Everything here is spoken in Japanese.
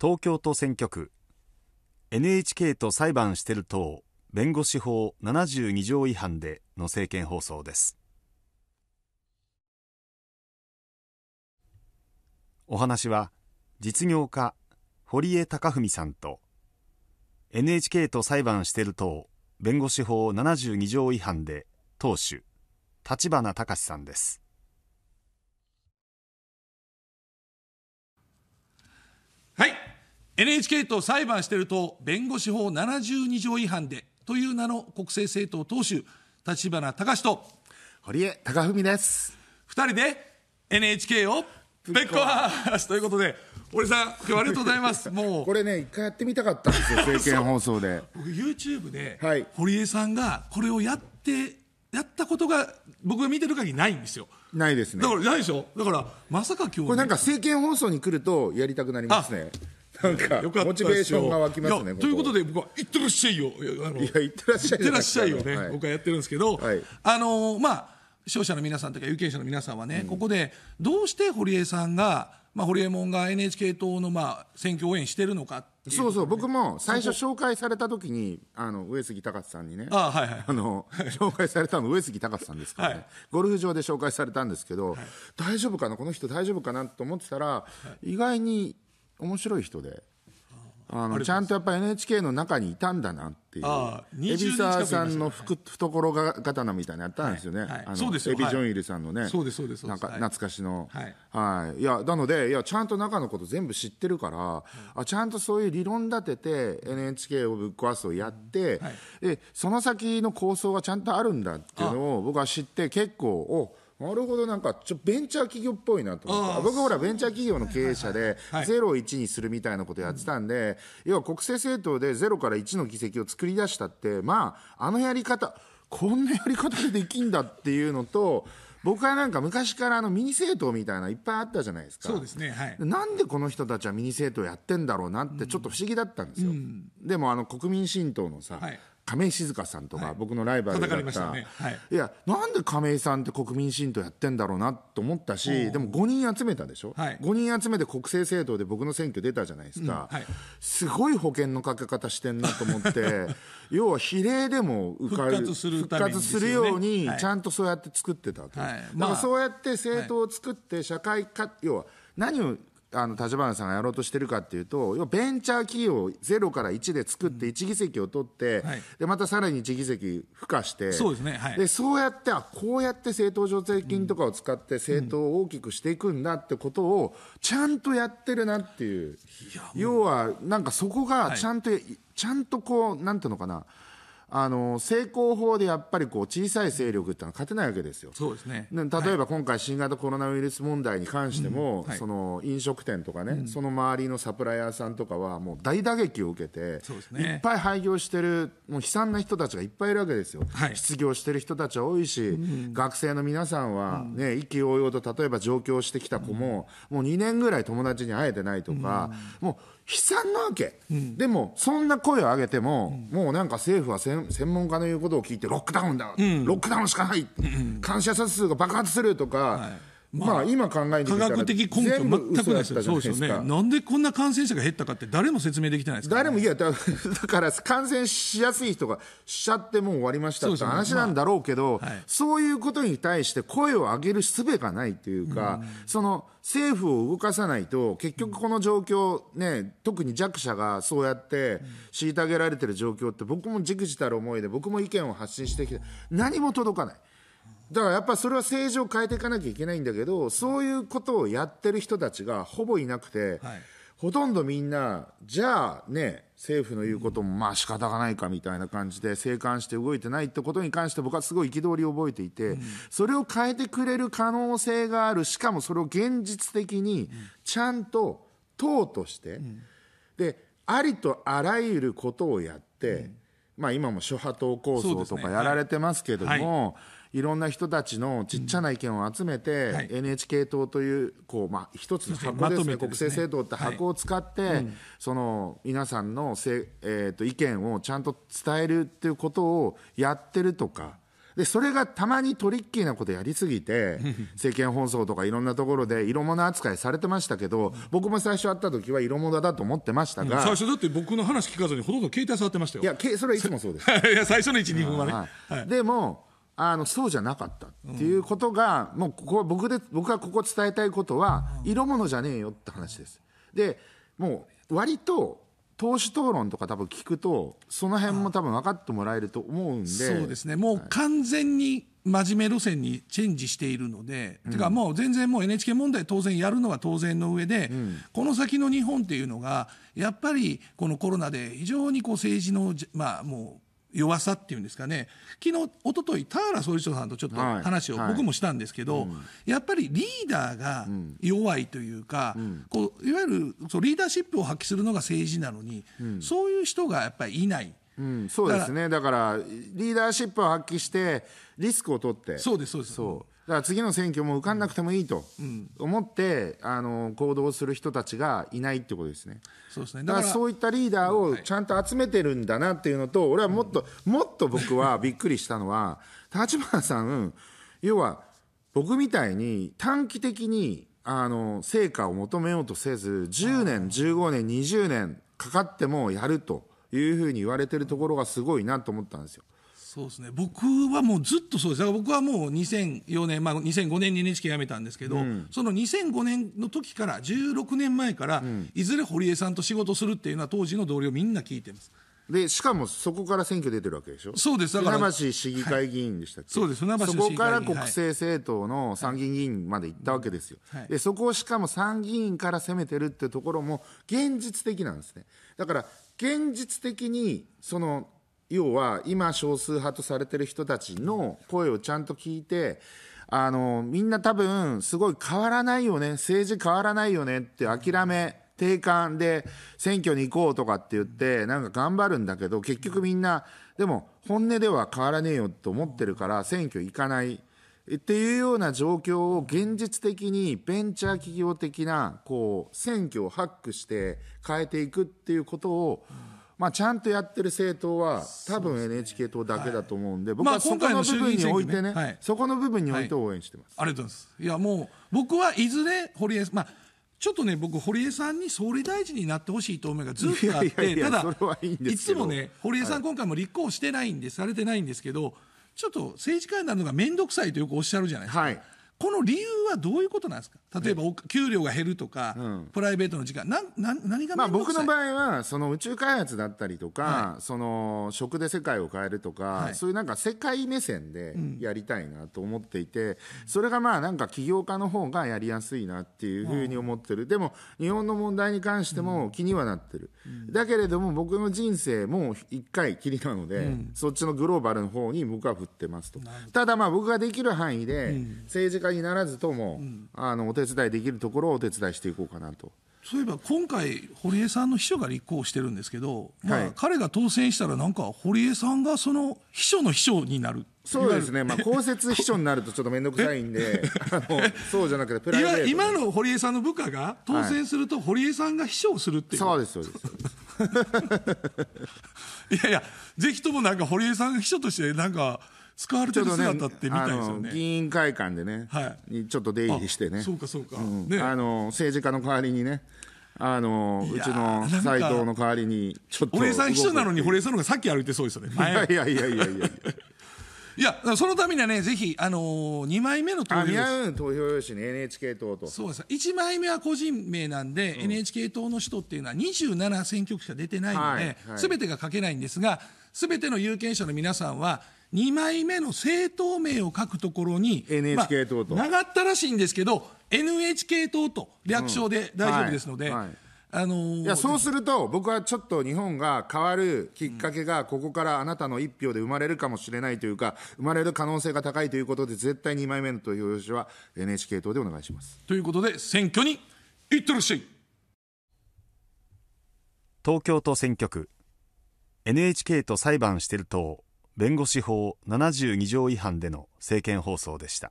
東京都選挙区 NHK と裁判してる党弁護士法72条違反での政見放送ですお話は実業家堀江貴文さんと NHK と裁判してる党弁護士法72条違反で党首立花隆さんです NHK と裁判してると、弁護士法72条違反でという名の国政政党党首、立花隆と堀江貴文です。2人で NHK をぶっ壊すということで、堀さん、今日はありがとうございます、もうこれね、一回やってみたかったんですよ、政見放送で。僕、YouTube で、堀江さんがこれをやって、やったことが、僕が見てる限りないんですよ。ないですね。だから、ないでしょ、だから、まさか今日、ね、これなんか政見放送に来ると、やりたくなりますね。なんかモチベーションが湧きますね。ということで、僕は、いってらっしゃいよ。いや、いってらっしゃいいってらっしゃいよね、僕はやってるんですけど、あのまあ、視聴者の皆さんとか有権者の皆さんはね、ここでどうして堀江さんが、まあ、堀江門が NHK 党のまあ選挙応援してるのかそうそう、僕も最初紹介された時に、あの、上杉隆さんにね、あはいはい、あの、紹介されたの上杉隆さんですからねゴルフ場で紹介されたんですけど、大丈夫かな、この人大丈夫かなと思ってたら、意外に面白い人であのちゃんとやっぱ NHK の中にいたんだなっていう海老沢さんの懐が刀みたいなやったんですよね、はいそうですよ海ジョンイルさんのね、そうですそうですなんか懐かしの、はいい、やなのでいやちゃんと中のこと全部知ってるから、あちゃんとそういう理論立てて NHK をぶっ壊すをやって、でその先の構想がちゃんとあるんだっていうのを僕は知って結構おっなるほど、なんか、ちょ、ベンチャー企業っぽいなと思って。僕ほら、ベンチャー企業の経営者で、0を1にするみたいなことやってたんで、要は国政政党で0から1の議席を作り出したって、まあ、あのやり方、こんなやり方でできんだっていうのと、僕はなんか昔からあのミニ政党みたいないっぱいあったじゃないですか。そうですね。はい。なんでこの人たちはミニ政党やってんだろうなってちょっと不思議だったんですよ。うんうん、でもあの国民新党のさ、はい、亀井静香さんとか、僕のライバルだった、ねはい、いやなんで亀井さんって国民信徒やってんだろうなと思ったしでも5人集めたでしょ、はい、5人集めて国政政党で僕の選挙出たじゃないですか、うんはい、すごい保険のかけ方してんなと思って 要は比例でも受かる復活する、ね,、復活するようにちゃんとそうやって作ってたわけ、はい、だからそうやって政党を作って社会か、要は何をあの立花さんがやろうとしてるかっていうと要はベンチャー企業を0から1で作って1議席を取って、はい、でまたさらに1議席付加してそうですね、はい、でそうやってあこうやって政党助成金とかを使って政党を大きくしていくんだってことをちゃんとやってるなっていう、うん、要はなんかそこがちゃんと、はい、ちゃんとこうなんていうのかなあの成功法でやっぱりこう小さい勢力ってのは勝てないわけですよ。そうですね、例えば今回、新型コロナウイルス問題に関しても、はい、その飲食店とかね、うん、その周りのサプライヤーさんとかは、もう大打撃を受けて、ね、いっぱい廃業してる、もう悲惨な人たちがいっぱいいるわけですよ、はい、失業してる人たちは多いし、うん、学生の皆さんはね、うん、意気揚々と例えば上京してきた子も、もう2年ぐらい友達に会えてないとか、もう悲惨なわけ、うん、でもそんな声を上げても、うん、もうなんか政府は専門家の言うことを聞いてロックダウンだ、うん、ロックダウンしかない、感謝者数が爆発するとか、はいまあ、今考えて科学的根拠全部全くないですよ。そうですね。なんでこんな感染者が減ったかって誰も説明できてないですかね、誰も、いやだ、だから感染しやすい人がしちゃってもう終わりましたって話なんだろうけど、まあそういうことに対して声を上げる術がないというか、その政府を動かさないと、結局この状況、ね、特に弱者がそうやって虐げられてる状況って僕もじくじたる思いで僕も意見を発信してきて、何も届かない。だからやっぱそれは政治を変えていかなきゃいけないんだけど、そういうことをやってる人たちがほぼいなくて、はい、ほとんどみんな、じゃあね、政府の言うこともまあ仕方がないかみたいな感じで、静観して動いてないってことに関して僕はすごい憤りを覚えていて、うん、それを変えてくれる可能性がある、しかもそれを現実的にちゃんと党として、うん、で、ありとあらゆることをやって、うん、まあ今も諸派党構想とかやられてますけども、ねはいいろんな人たちのちっちゃな意見を集めて、うんはい、NHK 党というこう、まあ、一つの箱ですね、まね、国政政党って箱を使って、はいうん、その皆さんのせ、えーと、意見をちゃんと伝えるっていうことをやってるとか。でそれがたまにトリッキーなことやりすぎて 政見放送とかいろんなところで色物扱いされてましたけど僕も最初会った時は色物だと思ってましたが、うん、最初だって僕の話聞かずにほとんど携帯触ってましたよいやそれはいつもそうです いや最初の12分はね、はい、でもあのそうじゃなかったっていうことが、もうここ僕で僕がここ伝えたいことは、色物じゃねえよって話です。でもう割と党首討論とか多分聞くと、その辺も多分分かってもらえると思うんで。そうですね。もう完全に真面目路線にチェンジしているので、うん、てかもう全然もう NHK 問題当然やるのは当然の上で、うん、この先の日本っていうのが、やっぱりこのコロナで非常にこう政治の、まあもう、弱さっていうんですかね、昨日一昨日田原総理長さんとちょっと話を僕もしたんですけど、はいはいうん、やっぱりリーダーが弱いというか、うん、こういわゆるそうリーダーシップを発揮するのが政治なのに、うん、そういう人がやっぱりいない。うん、そうですねだからリーダーシップを発揮してリスクを取ってそうですそうですそうから次の選挙も受かんなくてもいいと思って、あの行動する人たちがいないってことですね。そうですねだからそういったリーダーをちゃんと集めてるんだなっていうのと、俺はもっと、もっと僕はびっくりしたのは、立花さん、要は僕みたいに短期的にあの成果を求めようとせず、10年、15年、20年かかってもやるというふうに言われてるところがすごいなと思ったんですよ。そうですね僕はもうずっとそうですだから僕はもう2004年、まあ、2005年に NHK 辞めたんですけど、うん、その2005年の時から16年前から、うん、いずれ堀江さんと仕事するっていうのは当時の同僚みんな聞いてます。でしかもそこから選挙出てるわけでしょそうですだから船橋市議会議員でしたっけ、はい、そうです船橋市議会議員そこから国政政党の参議院議員まで行ったわけですよ、はい、でそこをしかも参議院から攻めてるってところも現実的なんですねだから現実的にその要は今少数派とされている人たちの声をちゃんと聞いてあのみんな多分すごい変わらないよね政治変わらないよねって諦め定款で選挙に行こうとかって言ってなんか頑張るんだけど結局みんなでも本音では変わらねえよと思ってるから選挙行かないっていうような状況を現実的にベンチャー企業的なこう選挙をハックして変えていくっていうことを、うんまあ、ちゃんとやってる政党は、多分 NHK 党だけだと思うんで、僕はそこの部分においてね、そこの部分において応援してます、ありがとうございます。いや、もう、僕はいずれ堀江、まあ、ちょっとね、僕、堀江さんに総理大臣になってほしいと思いがずっとあって、いやいやいやただいい、いつもね、堀江さん、今回も立候補してないんで、されてないんですけど、ちょっと政治家になるのが面倒くさいとよくおっしゃるじゃないですか。はいこの理由はどういうことなんですか例えば、給料が減るとか、うん、プライベートの時間なな何がまあ、僕の場合はその宇宙開発だったりとか、はい、その食で世界を変えるとか、はい、そういうなんか世界目線でやりたいなと思っていて、うん、それがまあなんか起業家の方がやりやすいなっていうふうに思ってる、うん、でも日本の問題に関しても気にはなってる、だけれども僕の人生も一回きりなので、そっちのグローバルの方に僕は振ってますとただまあ僕ができる範囲で政治家果にならずとも、うん、あのお手伝いできるところをお手伝いしていこうかなと。そういえば今回、堀江さんの秘書が立候補してるんですけど、まあ、彼が当選したら、なんか堀江さんがその秘書の秘書になるそうですね、まあ、公設秘書になるとちょっと面倒くさいんで、あのそうじゃなくて、プライベート今の堀江さんの部下が当選すると、堀江さんが秘書をするっていう、はい、そうです、そうです。いやいや、ぜひともなんか堀江さんが秘書として、なんか。使われてる姿って見たいですよね。ね議員会館でね、はい、にちょっと出入りしてね。そうかそうか、うん、ねあの政治家の代わりにね。あのうちの斎藤の代わりにちょっと堀江さん秘書なのに堀江さんの方がさっき歩いてそうですよね いやいやいやいやいやいやそのためにはねぜひ、あのー、2枚目の投票用紙に NHK 党とそうです1枚目は個人名なんで、うん、NHK 党の人っていうのは27選挙区しか出てないのですべ、はいはい、てが書けないんですがすべての有権者の皆さんは、2枚目の政党名を書くところに、NHK 党と、まあ、長ったらしいんですけど、NHK 党と略称で大丈夫ですので。あのいやそうすると、僕はちょっと日本が変わるきっかけが、ここからあなたの一票で生まれるかもしれないというか、生まれる可能性が高いということで、絶対2枚目の投票用紙は NHK 党でお願いします。ということで、選挙にいってらっしゃい東京都選挙区 NHK と裁判してる党弁護士法72条違反での政見放送でした。